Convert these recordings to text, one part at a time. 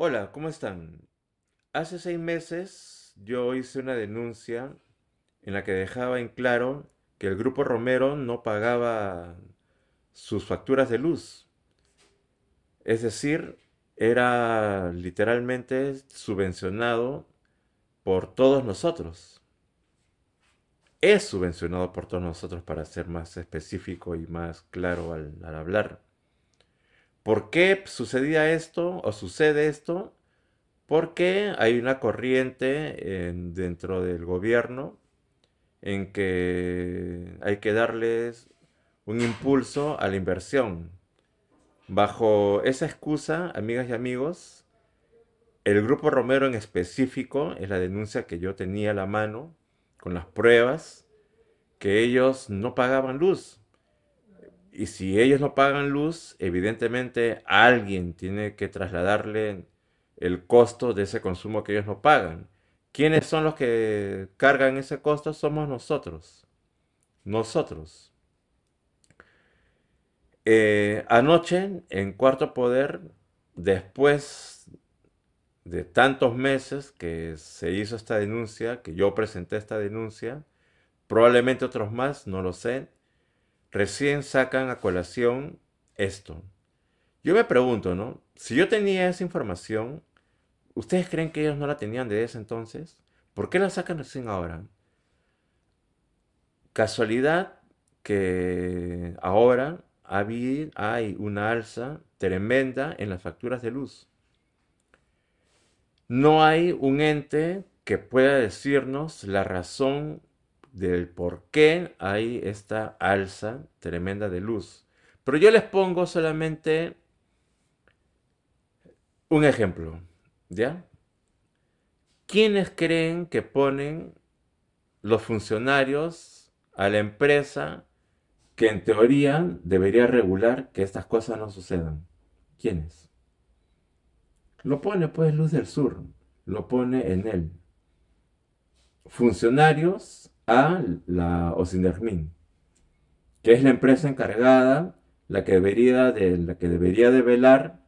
Hola, ¿cómo están? Hace seis meses yo hice una denuncia en la que dejaba en claro que el grupo Romero no pagaba sus facturas de luz. Es decir, era literalmente subvencionado por todos nosotros. Es subvencionado por todos nosotros para ser más específico y más claro al, hablar. ¿Por qué sucedía esto o sucede esto? Porque hay una corriente dentro del gobierno en que hay que darles un impulso a la inversión. Bajo esa excusa, amigas y amigos, el grupo Romero en específico es la denuncia que yo tenía a la mano con las pruebas que ellos no pagaban luz. Y si ellos no pagan luz, evidentemente alguien tiene que trasladarle el costo de ese consumo que ellos no pagan. ¿Quiénes son los que cargan ese costo? Somos nosotros. Nosotros. Eh, anoche, en Cuarto Poder, después de tantos meses que se hizo esta denuncia, que yo presenté esta denuncia, probablemente otros más, no lo sé, recién sacan a colación esto. Yo me pregunto, ¿no? Si yo tenía esa información, ¿ustedes creen que ellos no la tenían desde ese entonces? ¿Por qué la sacan recién ahora? Casualidad que ahora hay una alza tremenda en las facturas de luz. No hay un ente que pueda decirnos la razón del por qué hay esta alza tremenda de luz. Pero yo les pongo solamente un ejemplo, ¿ya? ¿Quiénes creen que ponen los funcionarios a la empresa que en teoría debería regular que estas cosas no sucedan? ¿Quiénes? Lo pone pues Luz del Sur, lo pone en él. Funcionarios a la Osindermin, que es la empresa encargada, la que debería de, la que debería de velar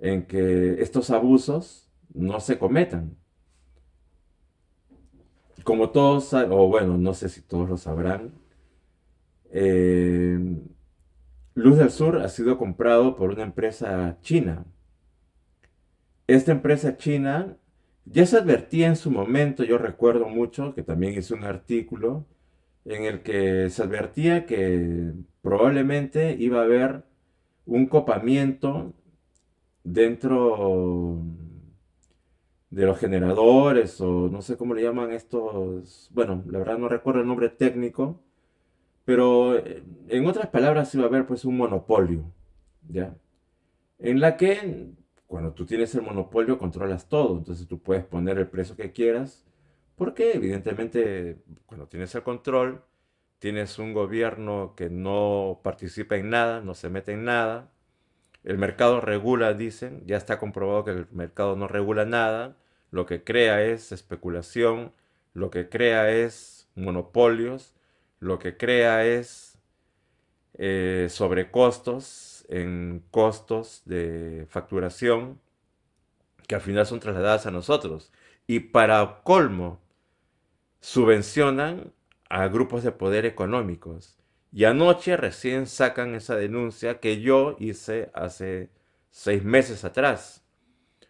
en que estos abusos no se cometan. Como todos, o bueno, no sé si todos lo sabrán, eh, Luz del Sur ha sido comprado por una empresa china. Esta empresa china ya se advertía en su momento, yo recuerdo mucho, que también hice un artículo en el que se advertía que probablemente iba a haber un copamiento dentro de los generadores o no sé cómo le llaman estos, bueno, la verdad no recuerdo el nombre técnico, pero eh, en otras palabras iba a haber pues un monopolio, ¿ya? En la que cuando tú tienes el monopolio controlas todo, entonces tú puedes poner el precio que quieras, porque evidentemente cuando tienes el control, tienes un gobierno que no participa en nada, no se mete en nada, el mercado regula, dicen, ya está comprobado que el mercado no regula nada, lo que crea es especulación, lo que crea es monopolios, lo que crea es eh, sobrecostos, en costos de facturación que al final son trasladadas a nosotros. Y para colmo, subvencionan a grupos de poder económicos. Y anoche recién sacan esa denuncia que yo hice hace seis meses atrás.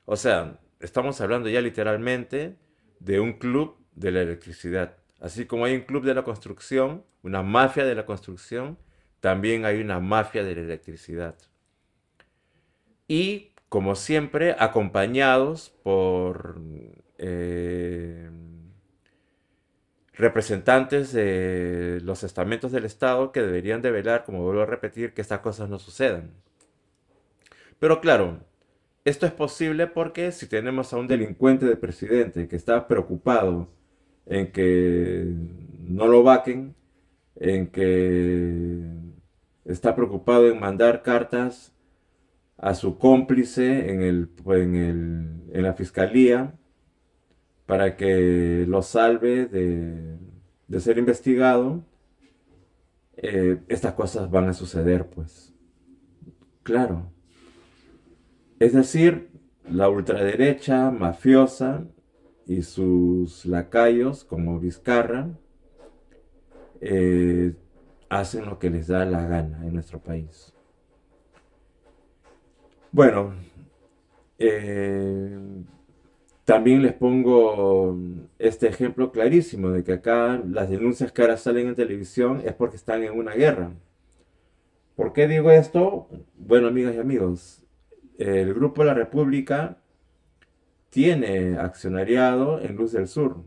O sea, estamos hablando ya literalmente de un club de la electricidad. Así como hay un club de la construcción, una mafia de la construcción, también hay una mafia de la electricidad. Y, como siempre, acompañados por eh, representantes de los estamentos del Estado que deberían de velar, como vuelvo a repetir, que estas cosas no sucedan. Pero claro, esto es posible porque si tenemos a un delincuente de presidente que está preocupado en que no lo vaquen, en que está preocupado en mandar cartas a su cómplice en, el, en, el, en la fiscalía para que lo salve de, ser investigado, eh, estas cosas van a suceder, pues. Claro. Es decir, la ultraderecha mafiosa y sus lacayos como Vizcarra eh, hacen lo que les da la gana en nuestro país. Bueno, eh, también les pongo este ejemplo clarísimo de que acá las denuncias que ahora salen en televisión es porque están en una guerra. ¿Por qué digo esto? Bueno, amigas y amigos, el Grupo La República tiene accionariado en Luz del Sur.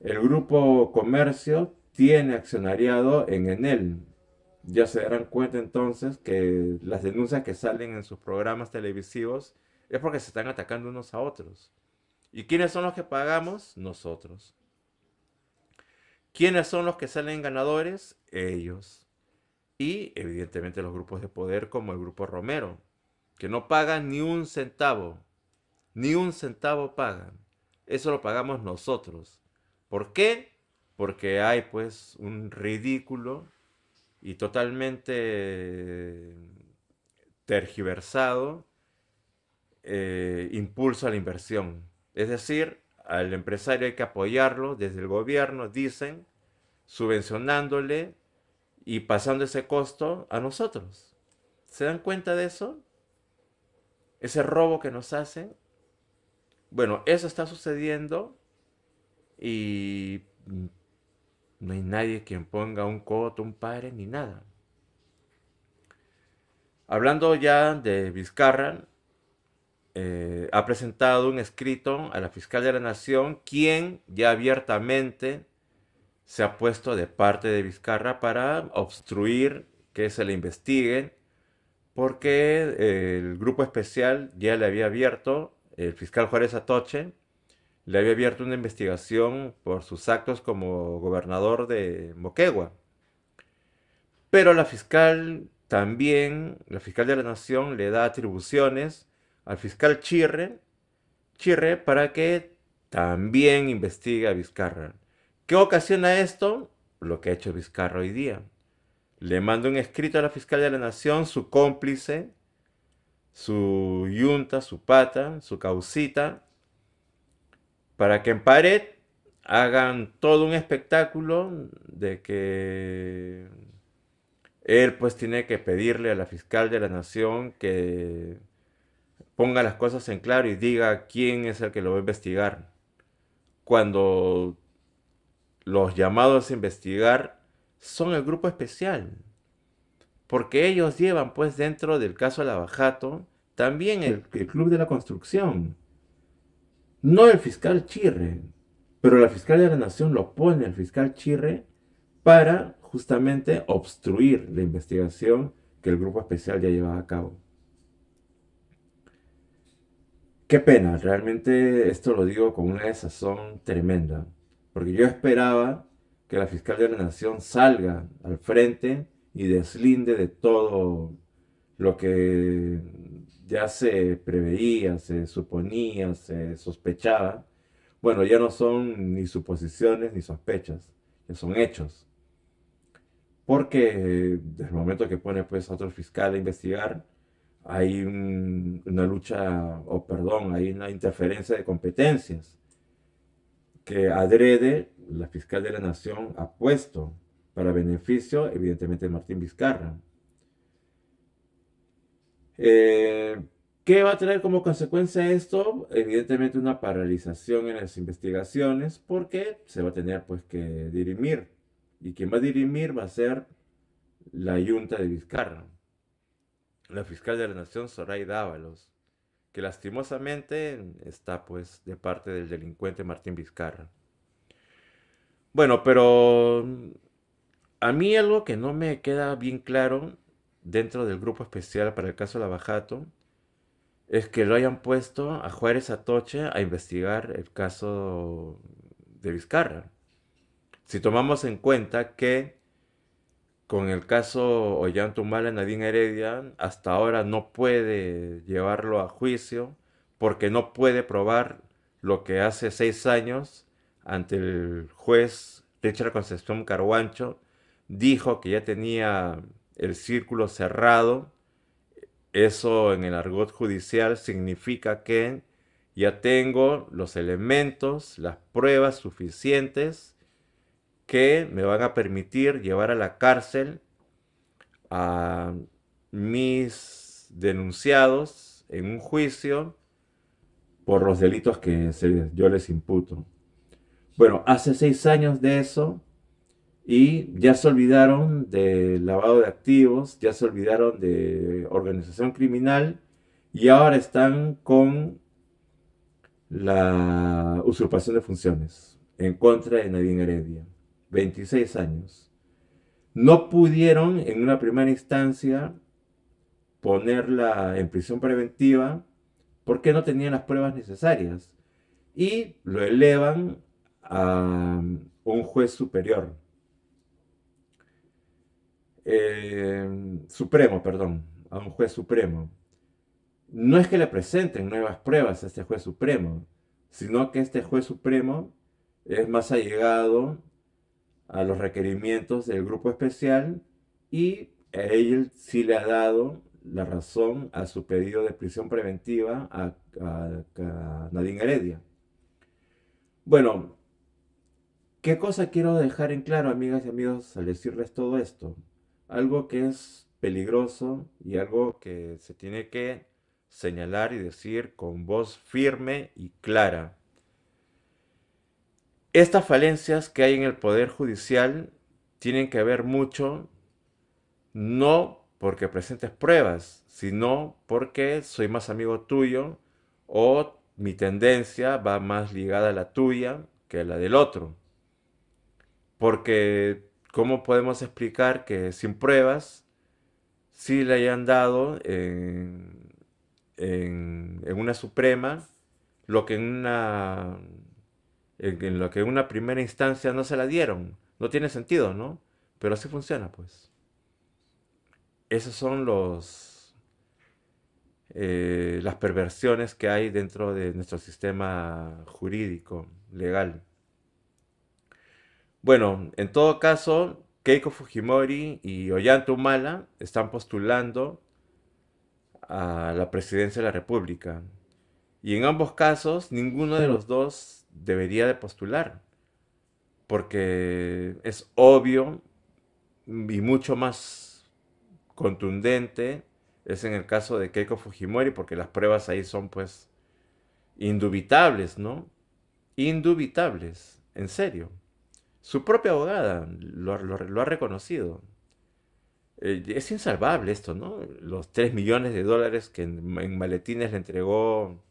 El Grupo Comercio tiene accionariado en Enel. Ya se darán cuenta entonces que las denuncias que salen en sus programas televisivos es porque se están atacando unos a otros. ¿Y quiénes son los que pagamos? Nosotros. ¿Quiénes son los que salen ganadores? Ellos. Y evidentemente los grupos de poder como el grupo Romero, que no pagan ni un centavo. Ni un centavo pagan. Eso lo pagamos nosotros. ¿Por qué? porque hay pues un ridículo y totalmente tergiversado eh, impulso a la inversión. Es decir, al empresario hay que apoyarlo desde el gobierno, dicen, subvencionándole y pasando ese costo a nosotros. ¿Se dan cuenta de eso? Ese robo que nos hacen. Bueno, eso está sucediendo y no hay nadie quien ponga un coto, un padre, ni nada. Hablando ya de Vizcarra, eh, ha presentado un escrito a la fiscal de la Nación, quien ya abiertamente se ha puesto de parte de Vizcarra para obstruir que se le investigue, porque eh, el grupo especial ya le había abierto, el fiscal Juárez Atoche, le había abierto una investigación por sus actos como gobernador de Moquegua. Pero la fiscal también, la fiscal de la Nación le da atribuciones al fiscal Chirre, Chirre para que también investigue a Vizcarra. ¿Qué ocasiona esto? Lo que ha hecho Vizcarra hoy día. Le manda un escrito a la fiscal de la Nación, su cómplice, su yunta, su pata, su causita, para que en Pared hagan todo un espectáculo de que él pues tiene que pedirle a la fiscal de la nación que ponga las cosas en claro y diga quién es el que lo va a investigar. Cuando los llamados a investigar son el grupo especial, porque ellos llevan pues dentro del caso Lavajato también el, el Club de la Construcción no el fiscal Chirre, pero la Fiscalía de la nación lo pone al fiscal Chirre para justamente obstruir la investigación que el grupo especial ya llevaba a cabo. Qué pena, realmente esto lo digo con una desazón tremenda, porque yo esperaba que la Fiscalía de la nación salga al frente y deslinde de todo lo que ya se preveía, se suponía, se sospechaba, bueno, ya no son ni suposiciones ni sospechas, ya son hechos. Porque desde el momento que pone pues a otro fiscal a investigar, hay una lucha, o perdón, hay una interferencia de competencias que adrede la fiscal de la nación ha puesto para beneficio, evidentemente, de Martín Vizcarra. Eh, ¿Qué va a tener como consecuencia esto? Evidentemente una paralización en las investigaciones porque se va a tener pues que dirimir. Y quien va a dirimir va a ser la Junta de Vizcarra, la fiscal de la Nación Soraya Dávalos, que lastimosamente está pues de parte del delincuente Martín Vizcarra. Bueno, pero a mí algo que no me queda bien claro dentro del grupo especial para el caso Lavajato es que lo hayan puesto a Juárez Atoche a investigar el caso de Vizcarra. Si tomamos en cuenta que con el caso Ollantumala Nadine Heredia, hasta ahora no puede llevarlo a juicio porque no puede probar lo que hace seis años ante el juez Richard Concepción Caruancho dijo que ya tenía el círculo cerrado. Eso en el argot judicial significa que ya tengo los elementos, las pruebas suficientes que me van a permitir llevar a la cárcel a mis denunciados en un juicio por los delitos que yo les imputo. Bueno, hace seis años de eso, y ya se olvidaron del lavado de activos, ya se olvidaron de organización criminal y ahora están con la usurpación de funciones en contra de Nadine Heredia. 26 años. No pudieron en una primera instancia ponerla en prisión preventiva porque no tenían las pruebas necesarias y lo elevan a un juez superior. Em, supremo, perdón, a un juez supremo, no es que le presenten nuevas pruebas a este juez supremo, sino que este juez supremo es más allegado a los requerimientos del grupo especial y a él sí le ha dado la razón a su pedido de prisión preventiva a, a Nadine Heredia. Bueno, ¿qué cosa quiero dejar en claro, amigas y amigos, al decirles todo esto? algo que es peligroso y algo que se tiene que señalar y decir con voz firme y clara. Estas falencias que hay en el Poder Judicial tienen que ver mucho, no porque presentes pruebas, sino porque soy más amigo tuyo o mi tendencia va más ligada a la tuya que a la del otro. Porque ¿Cómo podemos explicar que sin pruebas sí le hayan dado en, una Suprema lo que en una, lo que una primera instancia no se la dieron? No tiene sentido, ¿no? Pero así funciona, pues. Esos son los eh, las perversiones que hay dentro de nuestro sistema jurídico, legal. Bueno, en todo caso, Keiko Fujimori y Ollanta Humala están postulando a la presidencia de la República. Y en ambos casos, ninguno de los dos debería de postular, porque es obvio y mucho más contundente es en el caso de Keiko Fujimori, porque las pruebas ahí son pues indubitables, ¿no? Indubitables, en serio. Su propia abogada lo, ha reconocido. Eh, es insalvable esto, ¿no? Los 3 millones de dólares que en, maletines le entregó...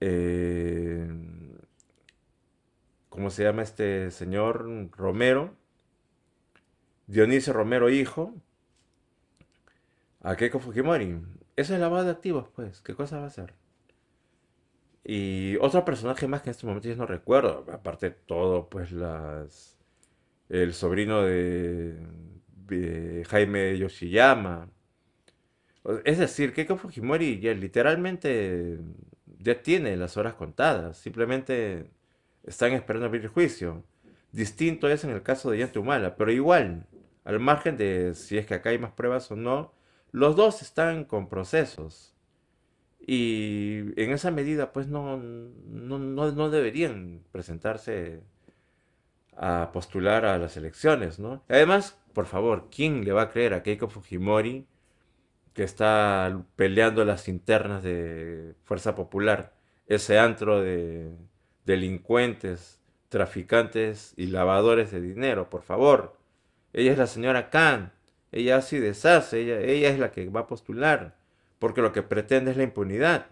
Eh, ¿Cómo se llama este señor? Romero. Dionisio Romero, hijo. A Keiko Fujimori. Esa es la de activos, pues. ¿Qué cosa va a hacer? Y otro personaje más que en este momento yo no recuerdo, aparte todo, pues las... El sobrino de, Jaime Yoshiyama. Es decir, Keiko Fujimori ya literalmente ya tiene las horas contadas, simplemente están esperando abrir el juicio. Distinto es en el caso de Yantumala, pero igual, al margen de si es que acá hay más pruebas o no, los dos están con procesos. Y en esa medida, pues no, no, deberían presentarse a postular a las elecciones, ¿no? Además, por favor, ¿quién le va a creer a Keiko Fujimori que está peleando las internas de Fuerza Popular? Ese antro de delincuentes, traficantes y lavadores de dinero, por favor. Ella es la señora Khan, ella así deshace, ella, ella es la que va a postular porque lo que pretende es la impunidad.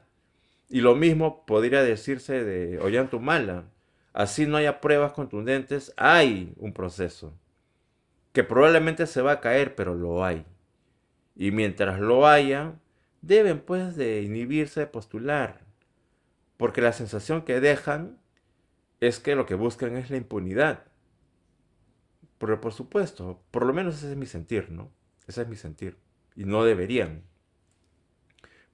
Y lo mismo podría decirse de Ollantumala. Así no haya pruebas contundentes, hay un proceso que probablemente se va a caer, pero lo hay. Y mientras lo haya, deben pues de inhibirse de postular, porque la sensación que dejan es que lo que buscan es la impunidad. Pero por supuesto, por lo menos ese es mi sentir, ¿no? Ese es mi sentir. Y no deberían.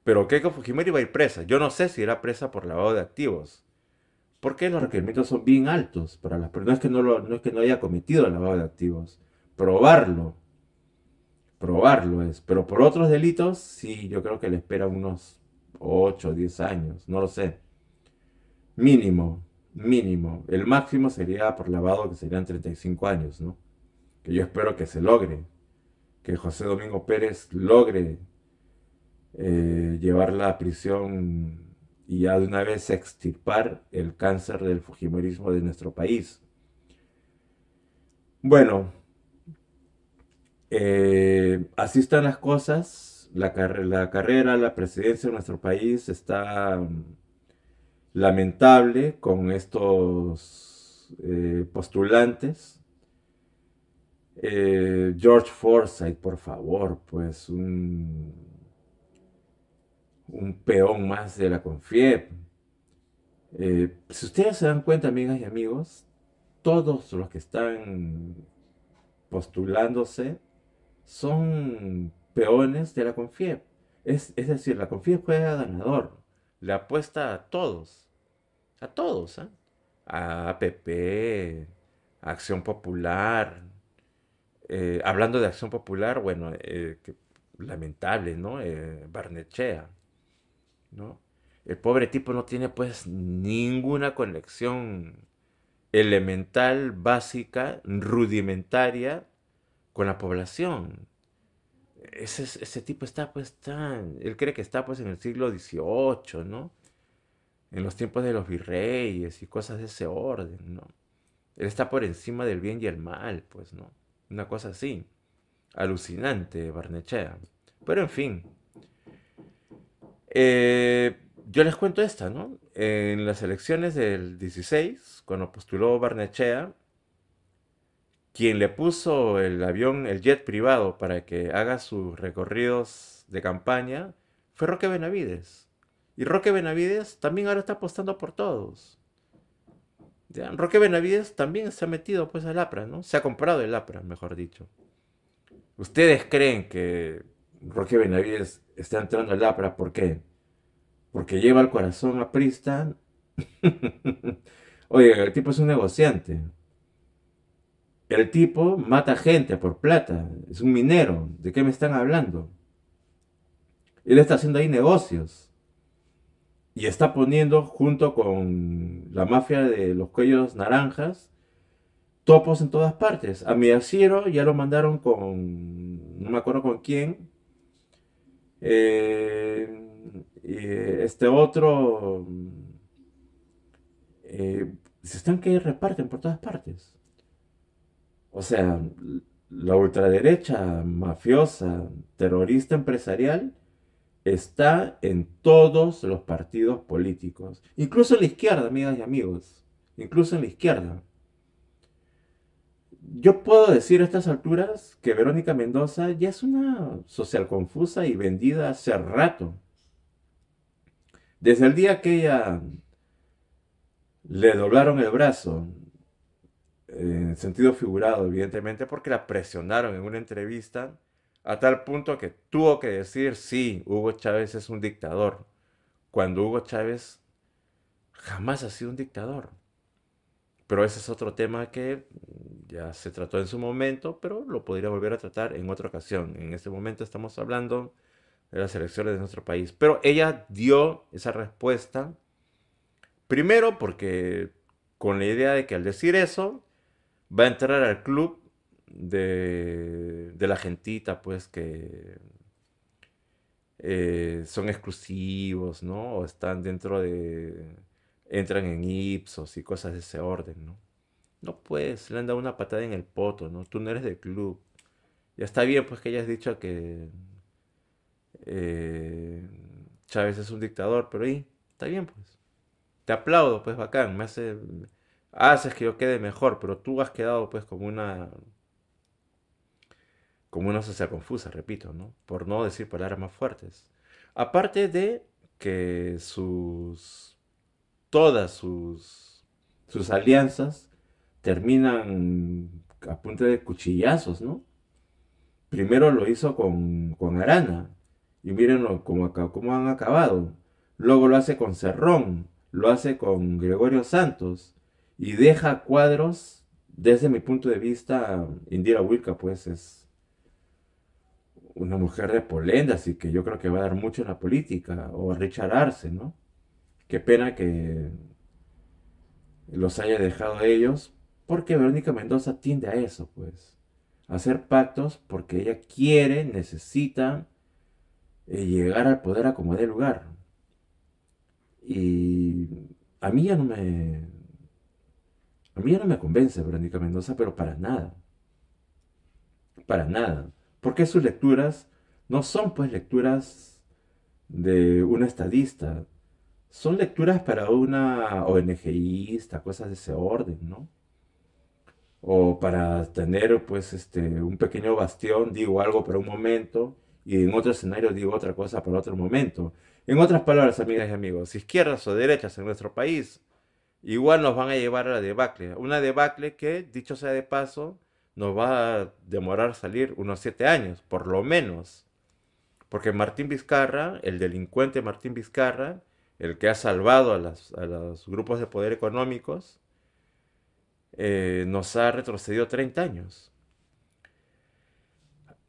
Pero Keiko Fujimori va a ir presa. Yo no sé si era presa por lavado de activos. Porque los requerimientos son bien altos para las personas. No es que no, haya cometido lavado de activos. Probarlo. Probarlo es. Pero por otros delitos, sí, yo creo que le espera unos 8 o 10 años. No lo sé. Mínimo. Mínimo. El máximo sería por lavado que serían 35 años, ¿no? Que yo espero que se logre. Que José Domingo Pérez logre eh, llevarla a prisión y ya de una vez extirpar el cáncer del fujimorismo de nuestro país. Bueno, eh, así están las cosas. La, carrera la carrera, la presidencia de nuestro país está mm, lamentable con estos eh, postulantes. George Forsyth, por favor, pues un un peón más de la CONFIEP. Eh, si ustedes se dan cuenta, amigas y amigos, todos los que están postulándose son peones de la CONFIEP. Es, decir, la CONFIEP juega ganador, le apuesta a todos, a todos, ¿ah? a APP, a Acción Popular. Eh, hablando de Acción Popular, bueno, eh, lamentable, ¿no? Barnechea ¿no? El pobre tipo no tiene pues ninguna conexión elemental, básica, rudimentaria con la población. Ese, ese tipo está pues tan, él cree que está pues en el siglo XVIII, ¿no? En los tiempos de los virreyes y cosas de ese orden, ¿no? Él está por encima del bien y el mal, pues, ¿no? Una cosa así. Alucinante, Barnechea. Pero en fin, eh, yo les cuento esta, ¿no? En las elecciones del 16, cuando postuló Barnechea, quien le puso el avión, el jet privado para que haga sus recorridos de campaña, fue Roque Benavides. Y Roque Benavides también ahora está apostando por todos. Roque Benavides también se ha metido pues al APRA, ¿no? Se ha comprado el APRA, mejor dicho. ¿Ustedes creen que Roque Benavides está entrando el APRA. ¿Por qué? Porque lleva el corazón a Pristan. Oye, el tipo es un negociante. El tipo mata gente por plata. Es un minero. ¿De qué me están hablando? Él está haciendo ahí negocios. Y está poniendo junto con la mafia de los cuellos naranjas topos en todas partes. A mi Miyashiro ya lo mandaron con, no me acuerdo con quién, eh, y eh, este otro. Eh, se están que reparten por todas partes. O sea, la ultraderecha, mafiosa, terrorista empresarial, está en todos los partidos políticos. Incluso en la izquierda, amigas y amigos. Incluso en la izquierda yo puedo decir a estas alturas que Verónica Mendoza ya es una social confusa y vendida hace rato. Desde el día que ella le doblaron el brazo, en sentido figurado, evidentemente, porque la presionaron en una entrevista a tal punto que tuvo que decir, sí, Hugo Chávez es un dictador, cuando Hugo Chávez jamás ha sido un dictador. Pero ese es otro tema que ya se trató en su momento, pero lo podría volver a tratar en otra ocasión. En este momento estamos hablando de las elecciones de nuestro país. Pero ella dio esa respuesta, primero porque con la idea de que al decir eso, va a entrar al club de, la gentita, pues que eh, son exclusivos, ¿no? O están dentro de, entran en Ipsos y cosas de ese orden, ¿no? No puedes, le han dado una patada en el poto, ¿no? Tú no eres del club. Ya está bien, pues, que hayas dicho que eh, Chávez es un dictador, pero ahí, está bien, pues. Te aplaudo, pues, bacán. Me hace, haces que yo quede mejor, pero tú has quedado, pues, como una... Como una sociedad confusa, repito, ¿no? Por no decir palabras más fuertes. Aparte de que sus... Todas sus... Sus alianzas terminan a punta de cuchillazos, ¿no? Primero lo hizo con, Arana, y miren cómo, cómo han acabado. Luego lo hace con Cerrón, lo hace con Gregorio Santos, y deja cuadros, desde mi punto de vista, Indira Wilka, pues es una mujer de polenda, así que yo creo que va a dar mucho en la política, o a rechararse, ¿no? Qué pena que los haya dejado ellos, porque Verónica Mendoza tiende a eso, pues. A hacer pactos porque ella quiere, necesita eh, llegar al poder a como dé lugar. Y a mí ya no me. A mí no me convence Verónica Mendoza, pero para nada. Para nada. Porque sus lecturas no son pues lecturas de una estadista. Son lecturas para una ONGista, cosas de ese orden, ¿no? o para tener pues este, un pequeño bastión, digo algo para un momento y en otro escenario digo otra cosa por otro momento. En otras palabras, amigas y amigos, izquierdas o derechas en nuestro país, igual nos van a llevar a la debacle. Una debacle que, dicho sea de paso, nos va a demorar salir unos siete años, por lo menos. Porque Martín Vizcarra, el delincuente Martín Vizcarra, el que ha salvado a, a los grupos de poder económicos, eh, nos ha retrocedido 30 años.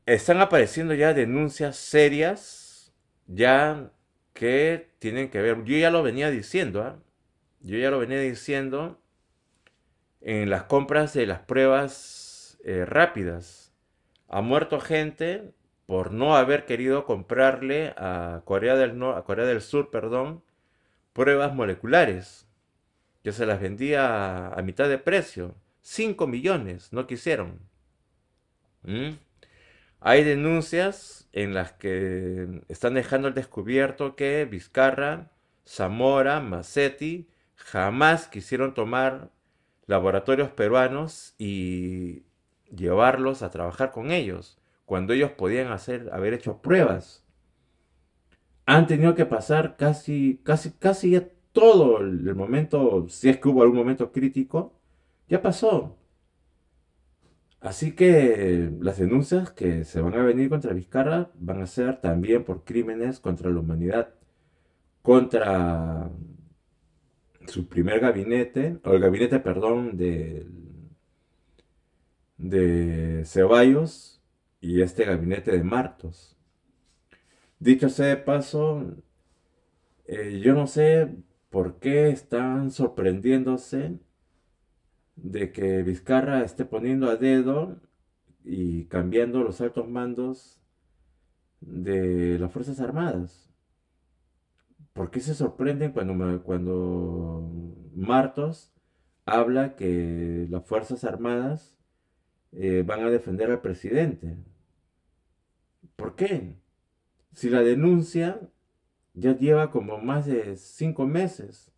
Están apareciendo ya denuncias serias, ya que tienen que ver, yo ya lo venía diciendo, ¿ah? yo ya lo venía diciendo en las compras de las pruebas eh, rápidas. Ha muerto gente por no haber querido comprarle a Corea del, Corea del Sur perdón, pruebas moleculares. Yo se las vendía a, mitad de precio. 5 millones, no quisieron. ¿Mm? Hay denuncias en las que están dejando al descubierto que Vizcarra, Zamora, Macetti jamás quisieron tomar laboratorios peruanos y llevarlos a trabajar con ellos, cuando ellos podían hacer, haber hecho pruebas. Han tenido que pasar casi, casi, casi todo el momento, si es que hubo algún momento crítico, ya pasó. Así que las denuncias que se van a venir contra Vizcarra van a ser también por crímenes contra la humanidad, contra su primer gabinete, o el gabinete, perdón, de, de Ceballos y este gabinete de Martos. Dicho sea de paso, eh, yo no sé ¿Por qué están sorprendiéndose de que Vizcarra esté poniendo a dedo y cambiando los altos mandos de las Fuerzas Armadas? ¿Por qué se sorprenden cuando, cuando Martos habla que las Fuerzas Armadas eh, van a defender al presidente? ¿Por qué? Si la denuncia ya lleva como más de cinco meses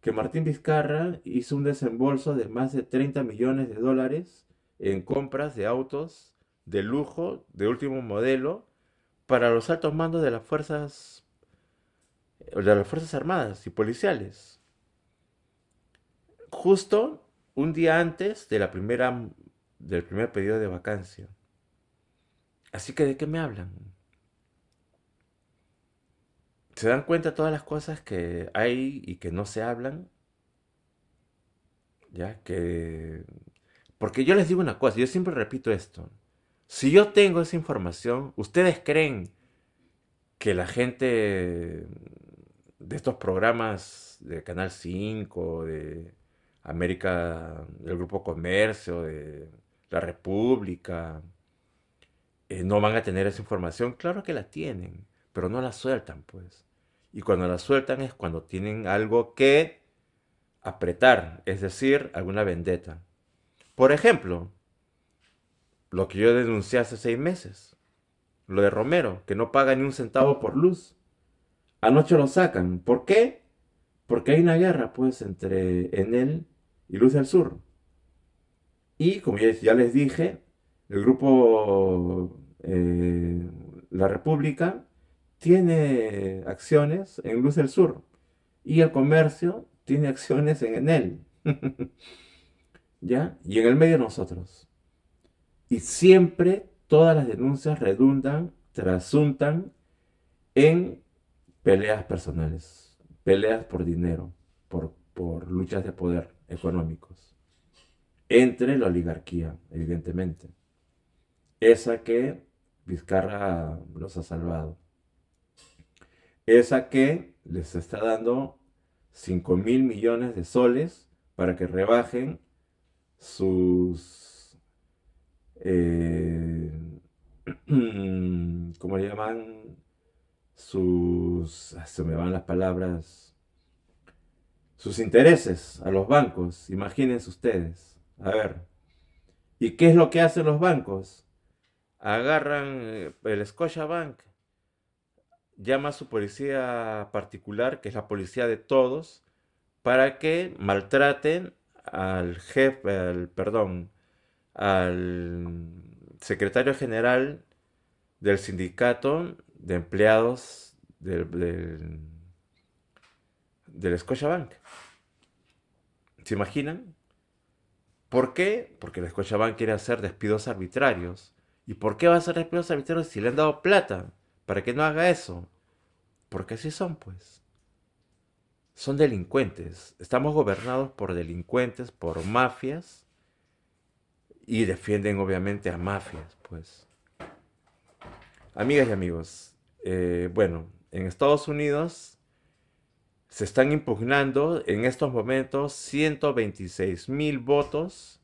que Martín Vizcarra hizo un desembolso de más de 30 millones de dólares en compras de autos de lujo, de último modelo, para los altos mandos de las fuerzas de las fuerzas armadas y policiales. Justo un día antes de la primera del primer pedido de vacancia. Así que de qué me hablan? se dan cuenta todas las cosas que hay y que no se hablan. Ya que. Porque yo les digo una cosa, yo siempre repito esto. Si yo tengo esa información, ¿ustedes creen que la gente de estos programas de Canal 5, de América, del Grupo Comercio, de la República, eh, no van a tener esa información? Claro que la tienen pero no la sueltan, pues. Y cuando la sueltan es cuando tienen algo que apretar, es decir, alguna vendetta. Por ejemplo, lo que yo denuncié hace seis meses, lo de Romero, que no paga ni un centavo por luz. Anoche lo sacan. ¿Por qué? Porque hay una guerra, pues, entre Enel y Luz del Sur. Y como ya les dije, el grupo eh, La República tiene acciones en Luz del Sur y el comercio tiene acciones en Enel. ¿Ya? Y en el medio nosotros. Y siempre todas las denuncias redundan, trasuntan en peleas personales, peleas por dinero, por, por luchas de poder económicos, entre la oligarquía, evidentemente, esa que Vizcarra los ha salvado esa que les está dando 5 mil millones de soles para que rebajen sus... Eh, ¿Cómo le llaman? Sus... Ah, se me van las palabras. Sus intereses a los bancos. Imagínense ustedes. A ver. ¿Y qué es lo que hacen los bancos? Agarran eh, el Bank llama a su policía particular, que es la policía de todos, para que maltraten al jefe, al, perdón, al secretario general del sindicato de empleados del, del, del Scotiabank. ¿Se imaginan? ¿Por qué? Porque el Scotiabank quiere hacer despidos arbitrarios. ¿Y por qué va a hacer despidos arbitrarios si le han dado plata? para que no haga eso. Porque así son, pues. Son delincuentes. Estamos gobernados por delincuentes, por mafias. Y defienden obviamente a mafias, pues. Amigas y amigos, eh, bueno, en Estados Unidos se están impugnando en estos momentos 126 mil votos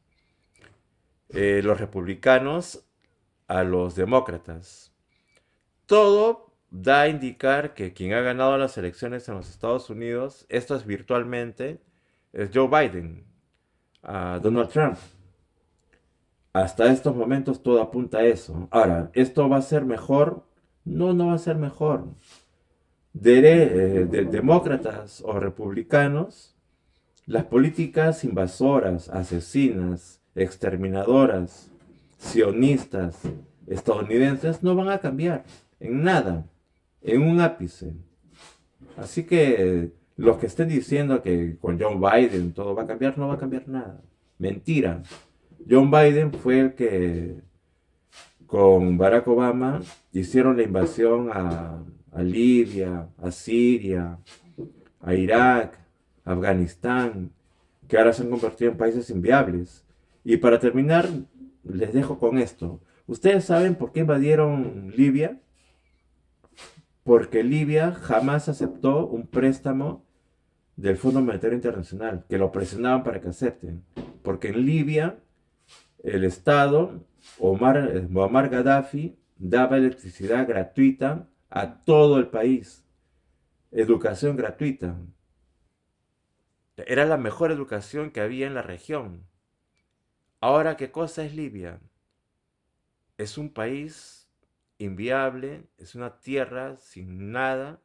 eh, los republicanos a los demócratas todo da a indicar que quien ha ganado las elecciones en los Estados Unidos, esto es virtualmente, es Joe Biden, a ah, Donald Trump. Hasta estos momentos todo apunta a eso. Ahora, ¿esto va a ser mejor? No, no va a ser mejor. De, eh, demócratas o republicanos, las políticas invasoras, asesinas, exterminadoras, sionistas, estadounidenses no van a cambiar en nada, en un ápice. Así que los que estén diciendo que con John Biden todo va a cambiar, no va a cambiar nada. Mentira. John Biden fue el que con Barack Obama hicieron la invasión a, a Libia, a Siria, a Irak, a Afganistán, que ahora se han convertido en países inviables. Y para terminar, les dejo con esto. ¿Ustedes saben por qué invadieron Libia? porque Libia jamás aceptó un préstamo del Fondo Monetario Internacional, que lo presionaban para que acepten, porque en Libia el Estado, Omar, Gaddafi, daba electricidad gratuita a todo el país, educación gratuita. Era la mejor educación que había en la región. Ahora, ¿qué cosa es Libia? Es un país inviable, es una tierra sin nada,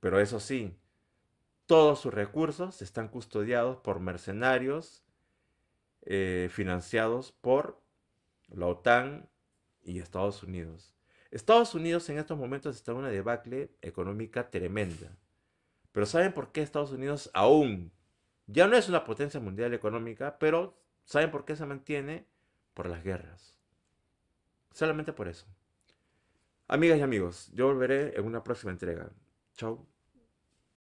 pero eso sí, todos sus recursos están custodiados por mercenarios eh, financiados por la OTAN y Estados Unidos. Estados Unidos en estos momentos está en una debacle económica tremenda. Pero ¿saben por qué Estados Unidos aún ya no es una potencia mundial económica, pero ¿saben por qué se mantiene? Por las guerras. Solamente por eso. Amigas y amigos, yo volveré en una próxima entrega. Chao.